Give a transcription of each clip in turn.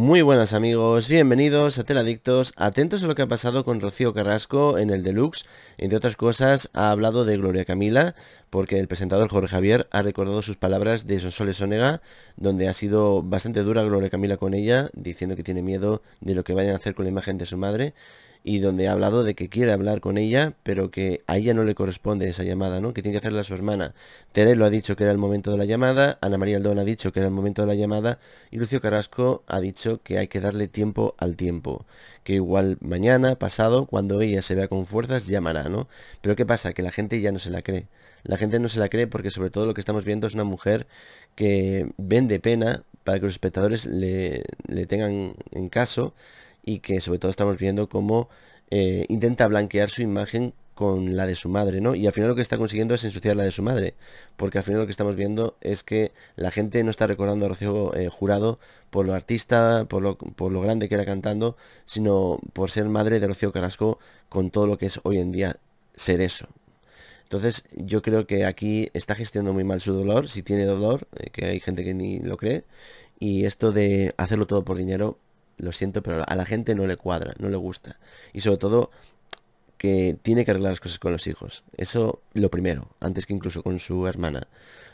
Muy buenas amigos, bienvenidos a Teladictos, atentos a lo que ha pasado con Rocío Carrasco en el Deluxe, entre otras cosas ha hablado de Gloria Camila, porque el presentador Jorge Javier ha recordado sus palabras de Sonsoles Onega, donde ha sido bastante dura Gloria Camila con ella, diciendo que tiene miedo de lo que vayan a hacer con la imagen de su madre, y donde ha hablado de que quiere hablar con ella, pero que a ella no le corresponde esa llamada, ¿no? Que tiene que hacerla su hermana. lo ha dicho que era el momento de la llamada, Ana María Aldón ha dicho que era el momento de la llamada, y Lucio Carrasco ha dicho que hay que darle tiempo al tiempo, que igual mañana, pasado, cuando ella se vea con fuerzas, llamará, ¿no? Pero ¿qué pasa? Que la gente ya no se la cree gente no se la cree porque sobre todo lo que estamos viendo es una mujer que vende pena para que los espectadores le, tengan en caso y que sobre todo estamos viendo cómo eh, intenta blanquear su imagen con la de su madre, ¿no? Y al final lo que está consiguiendo es ensuciar la de su madre, porque al final lo que estamos viendo es que la gente no está recordando a Rocío eh, Jurado por lo artista, por lo, por lo grande que era cantando, sino por ser madre de Rocío Carrasco con todo lo que es hoy en día ser eso, entonces yo creo que aquí está gestionando muy mal su dolor, si tiene dolor, eh, que hay gente que ni lo cree, y esto de hacerlo todo por dinero, lo siento, pero a la gente no le cuadra, no le gusta. Y sobre todo que tiene que arreglar las cosas con los hijos. Eso lo primero, antes que incluso con su hermana.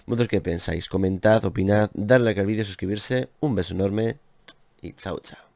¿Vosotros qué pensáis? Comentad, opinad, darle like al vídeo, suscribirse. Un beso enorme y chao chao.